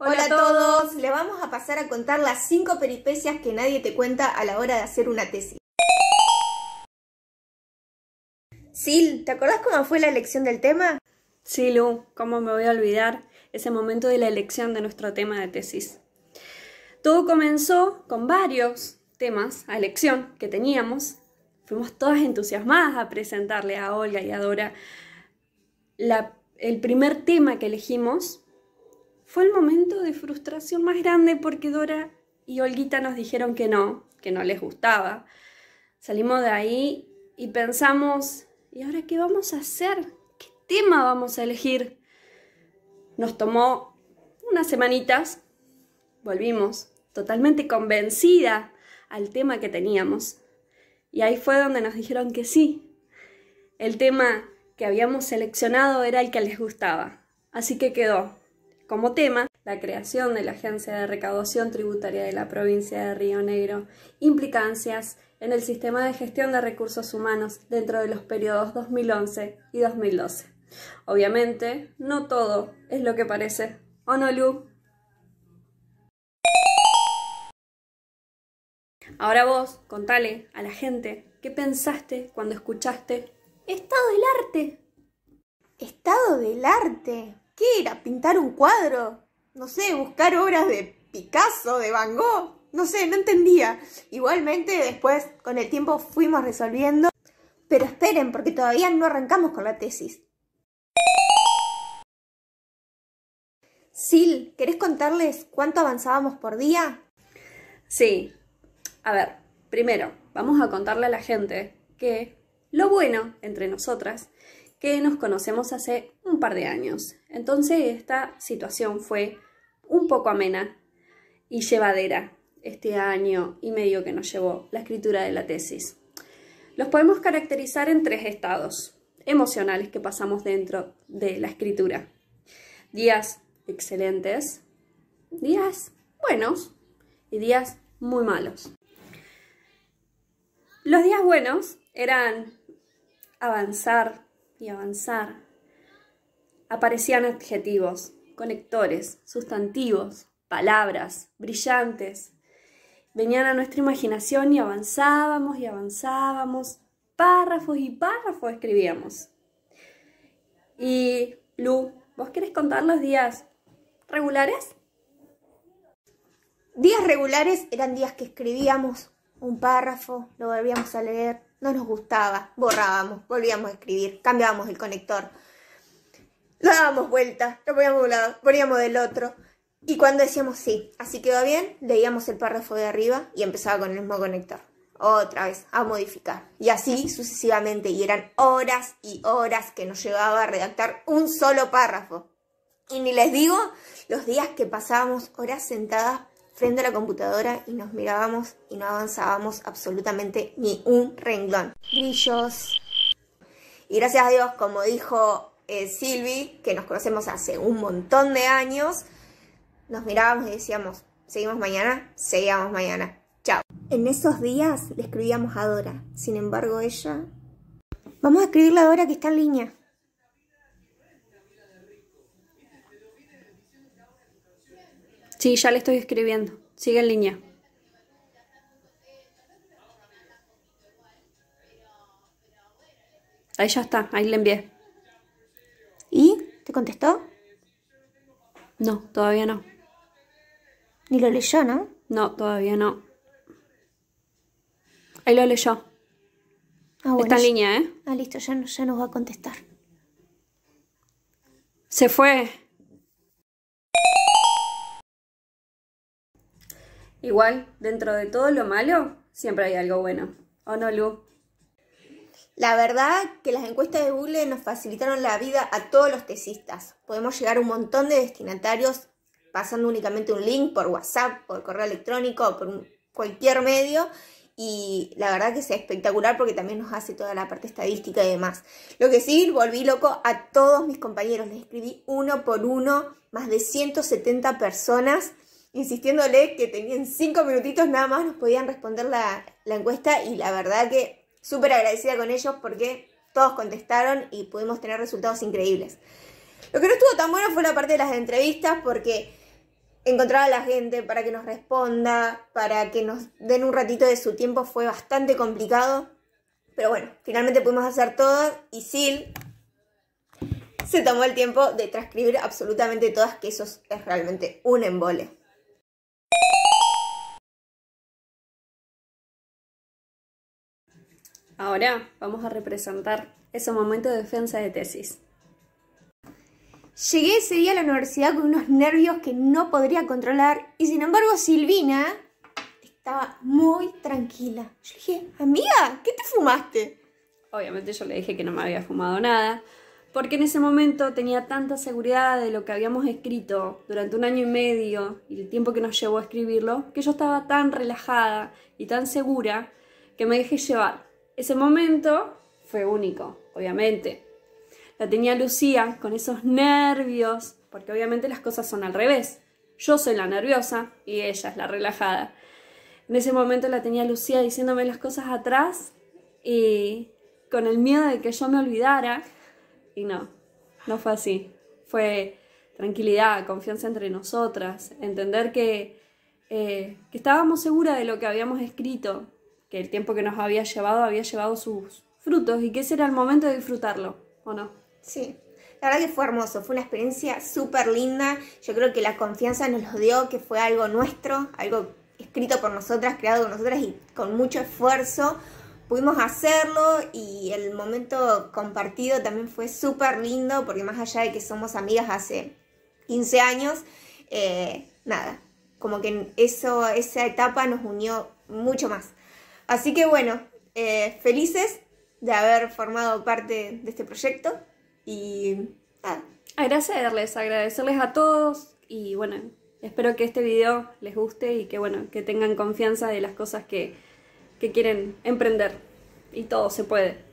Hola, a todos, le vamos a pasar a contar las 5 peripecias que nadie te cuenta a la hora de hacer una tesis. Sil, ¿te acordás cómo fue la elección del tema? Sí, Lu, cómo me voy a olvidar ese momento de la elección de nuestro tema de tesis. Todo comenzó con varios temas a elección que teníamos. Fuimos todas entusiasmadas a presentarle a Olga y a Dora el primer tema que elegimos fue el momento de frustración más grande porque Dora y Olguita nos dijeron que no, que no les gustaba. Salimos de ahí y pensamos, ¿y ahora qué vamos a hacer? ¿Qué tema vamos a elegir? Nos tomó unas semanitas, volvimos totalmente convencida al tema que teníamos. Y ahí fue donde nos dijeron que sí. El tema que habíamos seleccionado era el que les gustaba. Así que quedó como tema la creación de la Agencia de Recaudación Tributaria de la provincia de Río Negro, implicancias en el sistema de gestión de recursos humanos dentro de los periodos 2011 y 2012. Obviamente, no todo es lo que parece. ¿O Ahora vos, contale a la gente qué pensaste cuando escuchaste Estado del Arte. Estado del Arte. ¿Qué era? ¿Pintar un cuadro? No sé, buscar obras de Picasso, de Van Gogh. No sé, no entendía. Igualmente después, con el tiempo, fuimos resolviendo. Pero esperen, porque todavía no arrancamos con la tesis. Sil, ¿querés contarles cuánto avanzábamos por día? Sí. A ver, primero, vamos a contarle a la gente que lo bueno entre nosotras que nos conocemos hace un par de años. Entonces esta situación fue un poco amena y llevadera este año y medio que nos llevó la escritura de la tesis. Los podemos caracterizar en tres estados emocionales que pasamos dentro de la escritura. Días excelentes, días buenos y días muy malos. Los días buenos eran avanzar y avanzar. Aparecían adjetivos, conectores, sustantivos, palabras, brillantes. Venían a nuestra imaginación y avanzábamos y avanzábamos, párrafos y párrafos escribíamos. Y Lu, ¿vos querés contar los días regulares? Días regulares eran días que escribíamos un párrafo, lo volvíamos a leer, no nos gustaba, borrábamos, volvíamos a escribir, cambiábamos el conector, lo dábamos vuelta, lo poníamos de un lado, poníamos del otro. Y cuando decíamos sí, así quedó bien, leíamos el párrafo de arriba y empezaba con el mismo conector. Otra vez, a modificar. Y así sucesivamente. Y eran horas y horas que nos llevaba a redactar un solo párrafo. Y ni les digo los días que pasábamos horas sentadas frente a la computadora y nos mirábamos y no avanzábamos absolutamente ni un renglón. Grillos. Y gracias a Dios, como dijo eh, Silvi, que nos conocemos hace un montón de años, nos mirábamos y decíamos, seguimos mañana, seguíamos mañana. Chao. En esos días le escribíamos a Dora, sin embargo ella... Vamos a escribirle a Dora que está en línea. Sí, ya le estoy escribiendo. Sigue en línea. Ahí ya está, ahí le envié. ¿Y? ¿Te contestó? No, todavía no. Ni lo leyó, ¿no? No, todavía no. Ahí lo leyó. Ah, está en línea, ¿eh? Ah, listo, ya, ya nos va a contestar. Se fue. Igual, dentro de todo lo malo, siempre hay algo bueno. ¿O no, Lu? La verdad que las encuestas de Google nos facilitaron la vida a todos los tesistas. Podemos llegar a un montón de destinatarios pasando únicamente un link por WhatsApp, por correo electrónico, por cualquier medio. Y la verdad que es espectacular porque también nos hace toda la parte estadística y demás. Lo que sí, volví loco a todos mis compañeros. Les escribí uno por uno, más de 170 personas insistiéndole que tenían cinco minutitos nada más, nos podían responder la, la encuesta y la verdad que súper agradecida con ellos porque todos contestaron y pudimos tener resultados increíbles. Lo que no estuvo tan bueno fue la parte de las entrevistas porque encontrar a la gente para que nos responda, para que nos den un ratito de su tiempo fue bastante complicado. Pero bueno, finalmente pudimos hacer todo y Sil se tomó el tiempo de transcribir absolutamente todas, que eso es realmente un embole. Ahora vamos a representar ese momento de defensa de tesis. Llegué ese día a la universidad con unos nervios que no podría controlar y sin embargo Silvina estaba muy tranquila. Yo dije, amiga, ¿qué te fumaste? Obviamente yo le dije que no me había fumado nada, porque en ese momento tenía tanta seguridad de lo que habíamos escrito durante un año y medio y el tiempo que nos llevó a escribirlo, que yo estaba tan relajada y tan segura que me dejé llevar. Ese momento fue único, obviamente. La tenía Lucía con esos nervios, porque obviamente las cosas son al revés. Yo soy la nerviosa y ella es la relajada. En ese momento la tenía Lucía diciéndome las cosas atrás y con el miedo de que yo me olvidara. Y no, no fue así. Fue tranquilidad, confianza entre nosotras, entender que, eh, que estábamos seguras de lo que habíamos escrito, que el tiempo que nos había llevado había llevado sus frutos y que ese era el momento de disfrutarlo, ¿o no? Sí. La verdad que fue hermoso, fue una experiencia súper linda. Yo creo que la confianza nos lo dio, que fue algo nuestro, algo escrito por nosotras, creado por nosotras y con mucho esfuerzo pudimos hacerlo y el momento compartido también fue súper lindo porque más allá de que somos amigas hace 15 años, eh, nada, como que eso, esa etapa nos unió mucho más. Así que bueno, eh, felices de haber formado parte de este proyecto y nada. Ah. Agradecerles, agradecerles a todos y bueno, espero que este video les guste y que bueno, que tengan confianza de las cosas que, que quieren emprender y todo se puede.